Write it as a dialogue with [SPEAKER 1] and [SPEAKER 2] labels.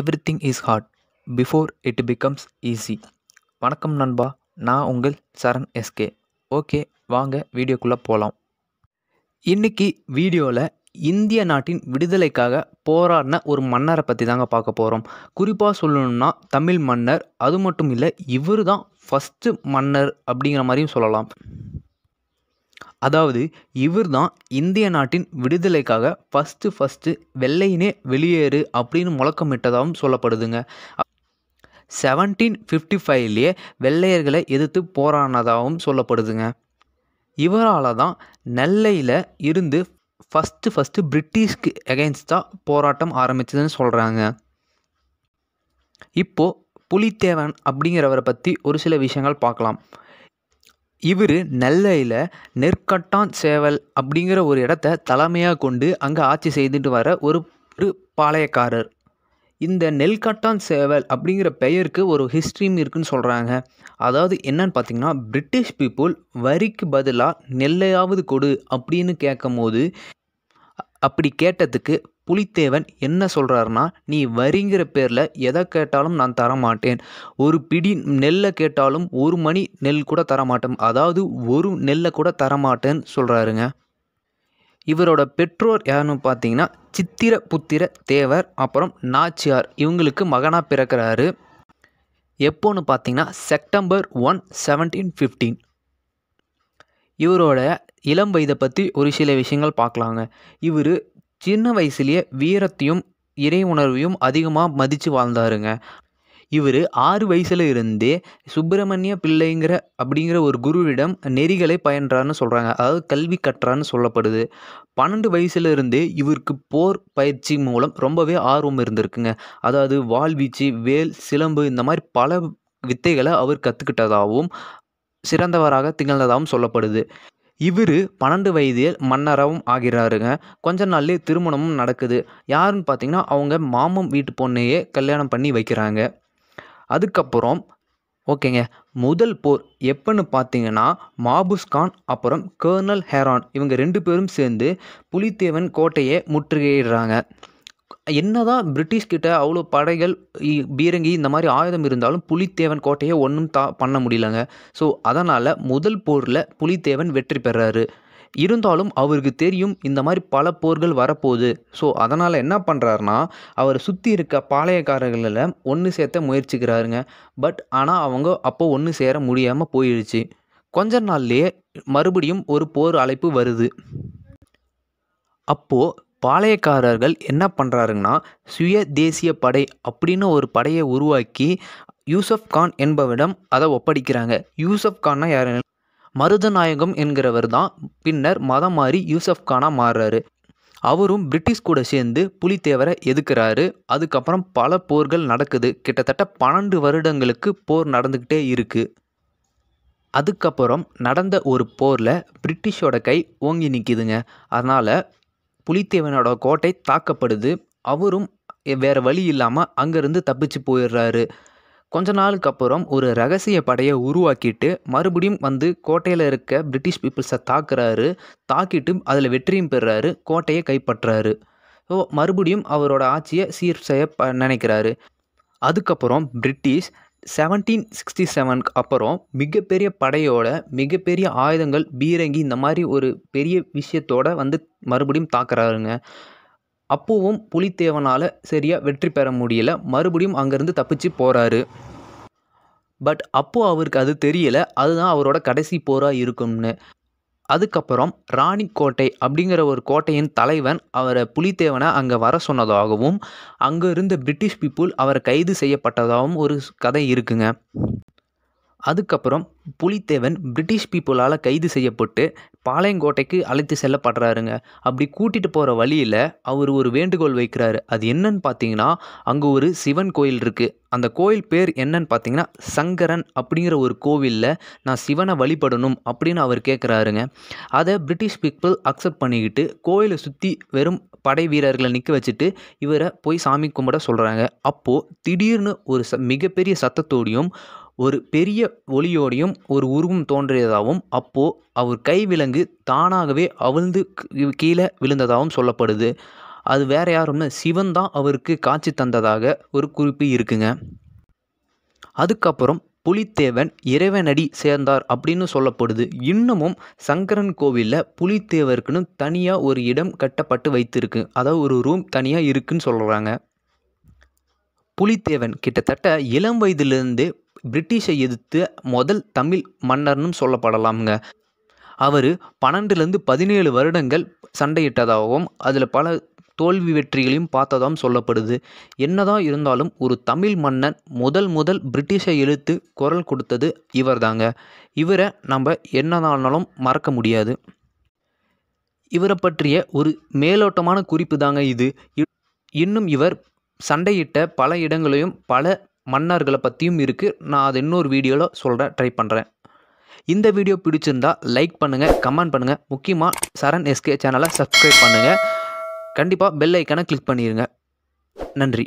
[SPEAKER 1] every everything is hard before it becomes easy வணக்கம் நண்பா நான் உங்கள் சரண் எஸ்கே ஓகே வாங்க வீடியோக்குள்ளே போகலாம் இன்றைக்கி வீடியோவில் இந்திய நாட்டின் விடுதலைக்காக போராடின ஒரு மன்னரை பற்றி தாங்க பார்க்க போகிறோம் குறிப்பாக சொல்லணும்னா தமிழ் மன்னர் அது மட்டும் இல்லை இவர் தான் ஃபஸ்ட்டு மன்னர் அப்படிங்கிற மாதிரியும் சொல்லலாம் அதாவது இவர் தான் இந்திய நாட்டின் விடுதலைக்காக ஃபஸ்ட்டு ஃபஸ்ட்டு வெள்ளையினே வெளியேறு அப்படின்னு முழக்கமிட்டதாகவும் சொல்லப்படுதுங்க செவன்டீன் ஃபிஃப்டி ஃபைவ்லேயே வெள்ளையர்களை எதிர்த்து போராடினதாகவும் சொல்லப்படுதுங்க இவரால் தான் நெல்லையில் இருந்து ஃபஸ்ட்டு ஃபஸ்ட்டு பிரிட்டிஷ்க்கு எகெயின்ஸ்டாக போராட்டம் ஆரம்பித்ததுன்னு சொல்கிறாங்க இப்போது புலித்தேவன் அப்படிங்கிறவரை பற்றி ஒரு சில விஷயங்கள் பார்க்கலாம் இவர் நெல்லையில் நெற்கட்டான் சேவல் அப்படிங்கிற ஒரு இடத்த தலைமையாக கொண்டு அங்கே ஆட்சி செய்துட்டு வர ஒரு பாளையக்காரர் இந்த நெல்கட்டான் சேவல் அப்படிங்கிற பெயருக்கு ஒரு ஹிஸ்ட்ரியும் இருக்குன்னு சொல்கிறாங்க அதாவது என்னன்னு பார்த்தீங்கன்னா பிரிட்டிஷ் பீப்புள் வரிக்கு பதிலாக நெல்லையாவது கொடு அப்படின்னு கேட்கும் போது அப்படி கேட்டதுக்கு புலித்தேவன் என்ன சொல்கிறாருன்னா நீ வரிங்கிற பேரில் எதை கேட்டாலும் நான் தரமாட்டேன் ஒரு பிடி நெல்லை கேட்டாலும் ஒரு மணி நெல் கூட தரமாட்டேன் அதாவது ஒரு நெல்லை கூட தரமாட்டேன்னு சொல்கிறாருங்க இவரோட பெற்றோர் யாருன்னு பார்த்தீங்கன்னா சித்திர புத்திர தேவர் அப்புறம் நாச்சியார் இவங்களுக்கு மகனாக பிறக்கிறாரு எப்போன்னு பார்த்தீங்கன்னா செப்டம்பர் ஒன் செவன்டீன் ஃபிஃப்டீன் இவரோட இளம் வயதை பற்றி ஒரு சில விஷயங்கள் பார்க்கலாங்க இவர் சின்ன வயசுலேயே வீரத்தையும் இறை உணர்வையும் அதிகமாக மதித்து வாழ்ந்தாருங்க இவர் ஆறு வயசுல இருந்தே சுப்பிரமணிய பிள்ளைங்கிற அப்படிங்கிற ஒரு குருவிடம் நெறிகளை பயன்றான்னு சொல்கிறாங்க அதாவது கல்வி கற்றான்னு சொல்லப்படுது பன்னெண்டு வயசுலேருந்தே இவருக்கு போர் பயிற்சி மூலம் ரொம்பவே ஆர்வம் இருந்திருக்குங்க அதாவது வாழ்வீச்சு வேல் சிலம்பு இந்த மாதிரி பல வித்தைகளை அவர் கற்றுக்கிட்டதாகவும் சிறந்தவராக திகழ்ந்ததாகவும் சொல்லப்படுது இவர் பன்னெண்டு வயதில் மன்னராகவும் ஆகிறாருங்க கொஞ்ச நாள்லேயே திருமணமும் நடக்குது யாருன்னு பார்த்தீங்கன்னா அவங்க மாமன் வீட்டு பொண்ணையே கல்யாணம் பண்ணி வைக்கிறாங்க அதுக்கப்புறம் ஓகேங்க முதல் போர் எப்போன்னு பார்த்தீங்கன்னா மாபுஸ்கான் அப்புறம் கர்னல் ஹேரான் இவங்க ரெண்டு பேரும் சேர்ந்து புலித்தேவன் கோட்டையை முற்றுகையிடுறாங்க என்ன தான் பிரிட்டிஷ் கிட்ட அவ்வளோ படைகள் பீரங்கி இந்த மாதிரி ஆயுதம் இருந்தாலும் புலித்தேவன் கோட்டையை ஒன்றும் தா பண்ண முடியலங்க ஸோ அதனால் முதல் போரில் புலித்தேவன் வெற்றி பெறாரு இருந்தாலும் அவருக்கு தெரியும் இந்த மாதிரி பல போர்கள் வரப்போகுது ஸோ அதனால் என்ன பண்ணுறாருனா அவரை சுற்றி இருக்க பாளையக்காரர்களில் ஒன்று சேர்த்த முயற்சிக்கிறாருங்க பட் ஆனால் அவங்க அப்போ ஒன்று சேர முடியாமல் போயிடுச்சு கொஞ்ச நாள்லேயே மறுபடியும் ஒரு போர் அழைப்பு வருது அப்போது பாளையக்காரர்கள் என்ன பண்ணுறாருங்கன்னா சுய தேசிய படை அப்படின்னு ஒரு படையை உருவாக்கி யூசப் கான் என்பவரிடம் அதை ஒப்படைக்கிறாங்க யூசப் கான்னா யாரு மருதநாயகம் என்கிறவர் தான் பின்னர் மதம் மாறி யூசப் கானாக மாறுறாரு அவரும் பிரிட்டிஷ் கூட சேர்ந்து புலித்தேவரை எதுக்குறாரு அதுக்கப்புறம் பல போர்கள் நடக்குது கிட்டத்தட்ட பன்னெண்டு வருடங்களுக்கு போர் நடந்துக்கிட்டே இருக்குது அதுக்கப்புறம் நடந்த ஒரு போரில் பிரிட்டிஷோட கை ஓங்கி நிற்கிதுங்க அதனால் புலித்தேவனோட கோட்டை தாக்கப்படுது அவரும் வேறு வழி இல்லாமல் அங்கேருந்து தப்பிச்சு போயிடுறாரு கொஞ்ச நாளுக்கு அப்புறம் ஒரு ரகசிய படையை உருவாக்கிட்டு மறுபடியும் வந்து கோட்டையில் இருக்க பிரிட்டிஷ் பீப்புள்ஸை தாக்குறாரு தாக்கிட்டு அதில் வெற்றியும் பெறுறாரு கோட்டையை கைப்பற்றுறாரு ஸோ மறுபடியும் அவரோட ஆட்சியை சீர் செய்ய நினைக்கிறாரு அதுக்கப்புறம் பிரிட்டிஷ் செவன்டீன் சிக்ஸ்டி செவனுக்கு அப்புறம் மிகப்பெரிய படையோட மிகப்பெரிய ஆயுதங்கள் பீரங்கி இந்த மாதிரி ஒரு பெரிய விஷயத்தோட வந்து மறுபடியும் தாக்குறாருங்க அப்போவும் புலித்தேவனால் சரியாக வெற்றி பெற முடியல மறுபடியும் அங்கேருந்து தப்பிச்சு போகிறாரு பட் அப்போது அவருக்கு அது தெரியலை அதுதான் அவரோட கடைசி போராக இருக்கும்னு அதுக்கப்புறம் ராணிக்கோட்டை அப்படிங்கிற ஒரு கோட்டையின் தலைவன் அவரை புலித்தேவனை அங்கே வர சொன்னதாகவும் அங்கே இருந்த பிரிட்டிஷ் பீப்புள் அவரை கைது செய்யப்பட்டதாகவும் ஒரு கதை இருக்குங்க அதுக்கப்புறம் புலித்தேவன் பிரிட்டிஷ் பீப்புளால் கைது செய்யப்பட்டு பாளையங்கோட்டைக்கு அழைத்து செல்லப்படுறாருங்க அப்படி கூட்டிகிட்டு போகிற வழியில் அவர் ஒரு வேண்டுகோள் வைக்கிறாரு அது என்னன்னு பார்த்தீங்கன்னா அங்கே ஒரு சிவன் கோயில் இருக்குது அந்த கோயில் பேர் என்னன்னு பார்த்தீங்கன்னா சங்கரன் அப்படிங்கிற ஒரு கோவிலில் நான் சிவனை வழிபடணும் அப்படின்னு அவர் கேட்குறாருங்க அதை பிரிட்டிஷ் பீப்புள் அக்செப்ட் பண்ணிக்கிட்டு கோயிலை சுற்றி வெறும் படை வீரர்களை நிற்க வச்சுட்டு இவரை போய் சாமி கும்பிட சொல்கிறாங்க அப்போது திடீர்னு ஒரு ச மிகப்பெரிய சத்தத்தோடையும் ஒரு பெரிய ஒளியோடையும் ஒரு உருவம் தோன்றியதாகவும் அப்போ அவர் கை விலங்கு தானாகவே அவிழ்ந்து கீழே விழுந்ததாகவும் சொல்லப்படுது அது வேற யாரும்னு சிவன் தான் அவருக்கு காட்சி தந்ததாக ஒரு குறிப்பு இருக்குங்க அதுக்கப்புறம் புலித்தேவன் இறைவனடி சேர்ந்தார் அப்படின்னு சொல்லப்படுது இன்னமும் சங்கரன் கோவிலில் புலித்தேவருக்குன்னு தனியாக ஒரு இடம் கட்டப்பட்டு வைத்திருக்கு அதாவது ஒரு ரூம் தனியாக இருக்குன்னு சொல்கிறாங்க புலித்தேவன் கிட்டத்தட்ட இளம் வயதிலிருந்து பிரிட்டிஷை எதிர்த்து முதல் தமிழ் மன்னர்னும் சொல்லப்படலாம்ங்க அவர் பன்னெண்டுலேருந்து பதினேழு வருடங்கள் சண்டையிட்டதாகவும் அதில் பல தோல்வி வெற்றிகளையும் பார்த்ததாகவும் சொல்லப்படுது என்னதான் இருந்தாலும் ஒரு தமிழ் மன்னன் முதல் முதல் பிரிட்டிஷை எழுத்து குரல் கொடுத்தது இவர் தாங்க இவரை நம்ம என்னதானாலும் மறக்க முடியாது இவரை பற்றிய ஒரு மேலோட்டமான குறிப்பு தாங்க இது இன்னும் இவர் சண்டையிட்ட பல இடங்களையும் பல மன்னர்களை பற்றியும் இருக்குது நான் அது இன்னொரு வீடியோவில் சொல்கிறேன் ட்ரை பண்ணுறேன் இந்த வீடியோ பிடிச்சிருந்தா லைக் பண்ணுங்கள் கமெண்ட் பண்ணுங்கள் முக்கியமாக சரண் எஸ்கே சேனலை சப்ஸ்கிரைப் பண்ணுங்கள் கண்டிப்பாக பெல் ஐக்கனை கிளிக் பண்ணிடுங்க நன்றி